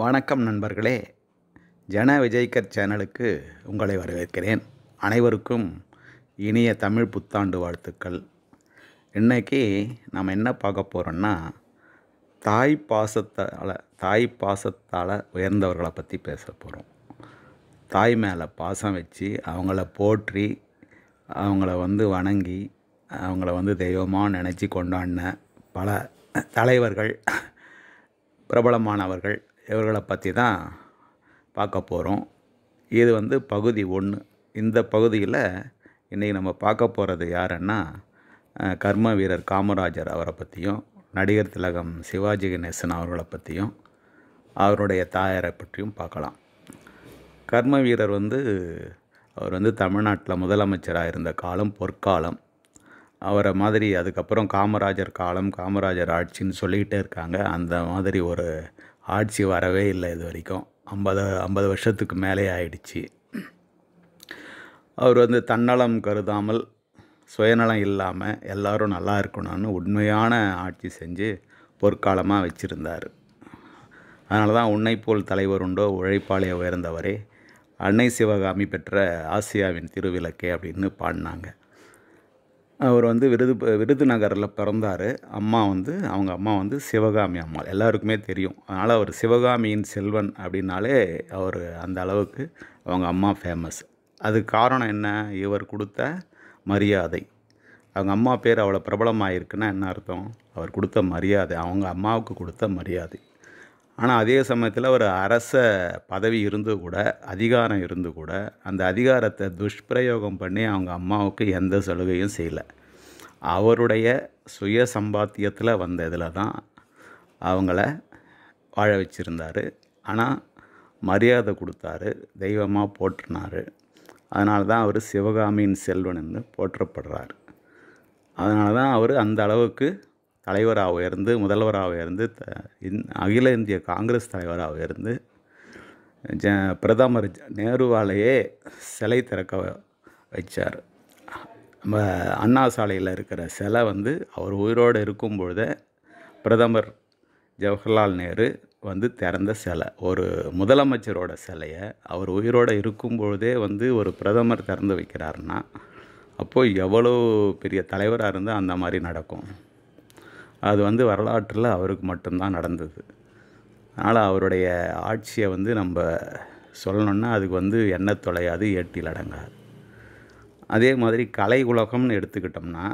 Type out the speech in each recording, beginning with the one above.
வணக்கம் நண்பர்களே ஜன விஜய்கர் சேனலுக்கு உங்களை வரவேற்கிறேன் அனைவருக்கும் இனிய தமிழ் புத்தாண்டு வாழ்த்துக்கள் இன்றைக்கி நாம் என்ன பார்க்க போகிறோன்னா தாய் பாசத்தால் தாய் பாசத்தால் உயர்ந்தவர்களை பற்றி பேச போகிறோம் தாய் மேலே பாசம் வச்சு அவங்கள போற்றி அவங்கள வந்து வணங்கி அவங்கள வந்து தெய்வமாக நினச்சி கொண்டாடின பல தலைவர்கள் பிரபலமானவர்கள் இவர்களை பற்றி தான் பார்க்க போகிறோம் இது வந்து பகுதி ஒன்று இந்த பகுதியில் இன்றைக்கி நம்ம பார்க்க போகிறது யாருன்னா கர்ம வீரர் காமராஜர் அவரை பற்றியும் நடிகர் திலகம் சிவாஜி கணேசன் அவர்களை பற்றியும் அவருடைய தாயாரை பற்றியும் பார்க்கலாம் கர்ம வீரர் வந்து அவர் வந்து தமிழ்நாட்டில் முதலமைச்சராக இருந்த காலம் பொற்காலம் அவரை மாதிரி அதுக்கப்புறம் காமராஜர் காலம் காமராஜர் ஆட்சின்னு சொல்லிக்கிட்டே இருக்காங்க அந்த மாதிரி ஒரு ஆட்சி வரவே இல்லை இது வரைக்கும் ஐம்பது ஐம்பது வருஷத்துக்கு மேலே ஆயிடுச்சு அவர் வந்து தன்னலம் கருதாமல் சுயநலம் இல்லாமல் எல்லோரும் நல்லா இருக்கணும்னு உண்மையான ஆட்சி செஞ்சு பொற்காலமாக வச்சுருந்தார் அதனால தான் உன்னை போல் தலைவர் உண்டோ உழைப்பாளைய உயர்ந்தவரே அன்னை சிவகாமி பெற்ற ஆசியாவின் திருவிளக்கே அப்படின்னு பாடினாங்க அவர் வந்து விருது விருதுநகரில் பிறந்தார் அம்மா வந்து அவங்க அம்மா வந்து சிவகாமி அம்மா எல்லாருக்குமே தெரியும் அதனால் அவர் சிவகாமியின் செல்வன் அப்படின்னாலே அவர் அந்த அளவுக்கு அவங்க அம்மா ஃபேமஸ் அதுக்கு காரணம் என்ன இவர் கொடுத்த மரியாதை அவங்க அம்மா பேர் அவ்வளோ பிரபலமாக இருக்குன்னா என்ன அர்த்தம் அவர் கொடுத்த மரியாதை அவங்க அம்மாவுக்கு கொடுத்த மரியாதை ஆனால் அதே சமயத்தில் ஒரு அரச பதவி இருந்து கூட அதிகாரம் இருந்து கூட அந்த அதிகாரத்தை துஷ்பிரயோகம் பண்ணி அவங்க அம்மாவுக்கு எந்த சலுகையும் செய்யலை அவருடைய சுய சம்பாத்தியத்தில் வந்த இதில் தான் அவங்கள வாழ வச்சுருந்தார் ஆனால் மரியாதை கொடுத்தாரு தெய்வமாக போற்றினார் அதனால தான் அவர் சிவகாமியின் செல்வன் என்று போற்றப்படுறார் அதனால தான் அவர் அந்த அளவுக்கு தலைவராக உயர்ந்து முதல்வராக உயர்ந்து அகில இந்திய காங்கிரஸ் தலைவராக உயர்ந்து ஜ பிரதமர் நேருவாலேயே சிலை திறக்க வச்சார் நம்ம அண்ணா சாலையில் இருக்கிற சிலை வந்து அவர் உயிரோடு இருக்கும்பொழுதே பிரதமர் ஜவஹர்லால் நேரு வந்து திறந்த சிலை ஒரு முதலமைச்சரோட சிலையை அவர் உயிரோடு இருக்கும்பொழுதே வந்து ஒரு பிரதமர் திறந்து வைக்கிறாருன்னா அப்போது எவ்வளோ பெரிய தலைவராக இருந்தால் அந்த மாதிரி நடக்கும் அது வந்து வரலாற்றில் அவருக்கு மட்டும்தான் நடந்தது அதனால் அவருடைய ஆட்சியை வந்து நம்ம சொல்லணுன்னா அதுக்கு வந்து எண்ணெய் தொலையாது ஏட்டில் அடங்காது அதே மாதிரி கலை உலகம்னு எடுத்துக்கிட்டோம்னா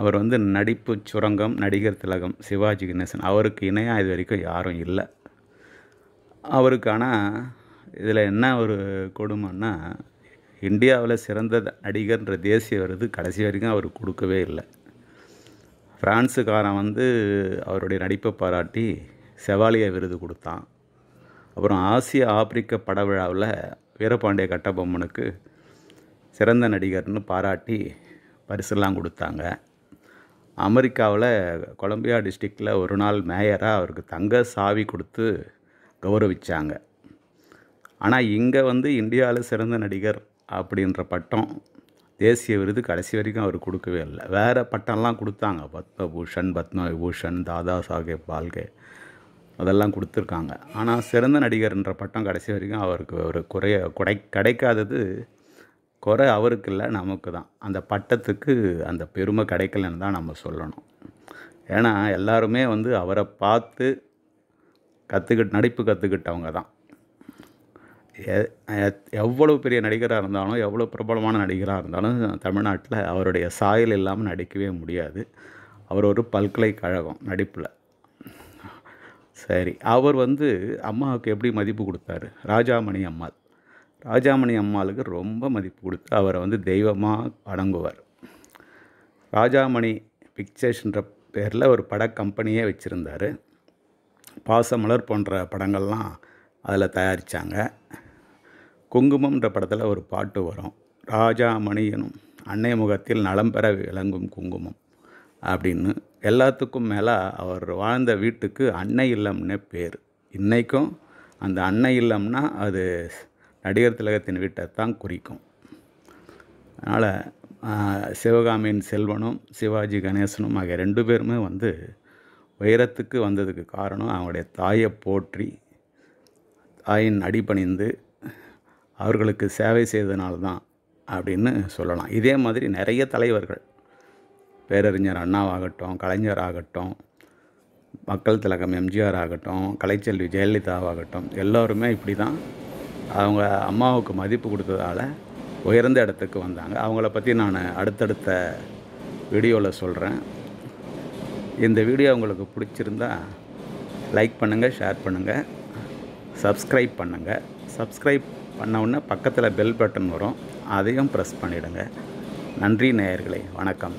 அவர் வந்து நடிப்பு சுரங்கம் நடிகர் திலகம் சிவாஜி கணேசன் அவருக்கு இணையாக இது வரைக்கும் யாரும் இல்லை அவருக்கான இதில் என்ன ஒரு கொடுமைன்னா இந்தியாவில் சிறந்த நடிகர்ன்ற தேசிய வருது கடைசி வரைக்கும் அவர் கொடுக்கவே இல்லை ஃப்ரான்ஸுக்காரன் வந்து அவருடைய நடிப்பை பாராட்டி செவாலிய விருது கொடுத்தான் அப்புறம் ஆசிய ஆப்பிரிக்க பட விழாவில் வீரபாண்டிய கட்டபொம்மனுக்கு சிறந்த நடிகர்னு பாராட்டி பரிசெல்லாம் கொடுத்தாங்க அமெரிக்காவில் கொலம்பியா டிஸ்ட்ரிக்டில் ஒரு நாள் மேயராக அவருக்கு தங்க சாவி கொடுத்து கௌரவித்தாங்க ஆனால் இங்கே வந்து இந்தியாவில் சிறந்த நடிகர் அப்படின்ற பட்டம் தேசிய விருது கடைசி வரைக்கும் அவர் கொடுக்கவே இல்லை வேறு பட்டம்லாம் கொடுத்தாங்க பத்மபூஷன் விபூஷன் தாதா சாஹேப் பால்கே அதெல்லாம் கொடுத்துருக்காங்க ஆனால் சிறந்த நடிகர்ன்ற பட்டம் கடைசி வரைக்கும் அவருக்கு ஒரு குறைய குடை கிடைக்காதது குறை அவருக்கு இல்லை நமக்கு தான் அந்த பட்டத்துக்கு அந்த பெருமை கிடைக்கலன்னு தான் நம்ம சொல்லணும் ஏன்னா எல்லாருமே வந்து அவரை பார்த்து கற்றுக்கிட்டு நடிப்பு கற்றுக்கிட்டவங்க தான் எவ்வளோ பெரிய நடிகராக இருந்தாலும் எவ்வளோ பிரபலமான நடிகராக இருந்தாலும் தமிழ்நாட்டில் அவருடைய சாயல் இல்லாமல் நடிக்கவே முடியாது அவர் ஒரு பல்கலைக்கழகம் நடிப்பில் சரி அவர் வந்து அம்மாவுக்கு எப்படி மதிப்பு கொடுத்தாரு ராஜாமணி அம்மாள் ராஜாமணி அம்மாளுக்கு ரொம்ப மதிப்பு கொடுத்து அவரை வந்து தெய்வமாக வணங்குவார் ராஜாமணி பிக்சர்ஸ்ன்ற பேரில் ஒரு பட கம்பெனியே வச்சுருந்தார் பாசமலர் போன்ற படங்கள்லாம் அதில் தயாரித்தாங்க குங்குமம்ன்ற படத்தில் ஒரு பாட்டு வரும் ராஜா மணியனும் அன்னை முகத்தில் நலம் பெற விளங்கும் குங்குமம் அப்படின்னு எல்லாத்துக்கும் மேலே அவர் வாழ்ந்த வீட்டுக்கு அன்னை இல்லம்னு பேர் இன்றைக்கும் அந்த அன்னை இல்லம்னா அது நடிகர் திலகத்தின் வீட்டை தான் குறிக்கும் அதனால் சிவகாமியின் செல்வனும் சிவாஜி கணேசனும் ஆகிய ரெண்டு பேருமே வந்து உயரத்துக்கு வந்ததுக்கு காரணம் அவங்களுடைய தாயை போற்றி தாயின் அடிபணிந்து அவர்களுக்கு சேவை தான் அப்படின்னு சொல்லலாம் இதே மாதிரி நிறைய தலைவர்கள் பேரறிஞர் அண்ணாவாகட்டும் கலைஞர் ஆகட்டும் மக்கள் திலகம் எம்ஜிஆர் ஆகட்டும் கலைச்செல்வி ஜெயலலிதாவாகட்டும் எல்லோருமே இப்படி தான் அவங்க அம்மாவுக்கு மதிப்பு கொடுத்ததால் உயர்ந்த இடத்துக்கு வந்தாங்க அவங்கள பற்றி நான் அடுத்தடுத்த வீடியோவில் சொல்கிறேன் இந்த வீடியோ உங்களுக்கு பிடிச்சிருந்தா லைக் பண்ணுங்கள் ஷேர் பண்ணுங்கள் சப்ஸ்கிரைப் பண்ணுங்கள் சப்ஸ்கிரைப் பண்ண உடனே பக்கத்தில் பெல் பட்டன் வரும் அதையும் ப்ரெஸ் பண்ணிவிடுங்க நன்றி நேயர்களே வணக்கம்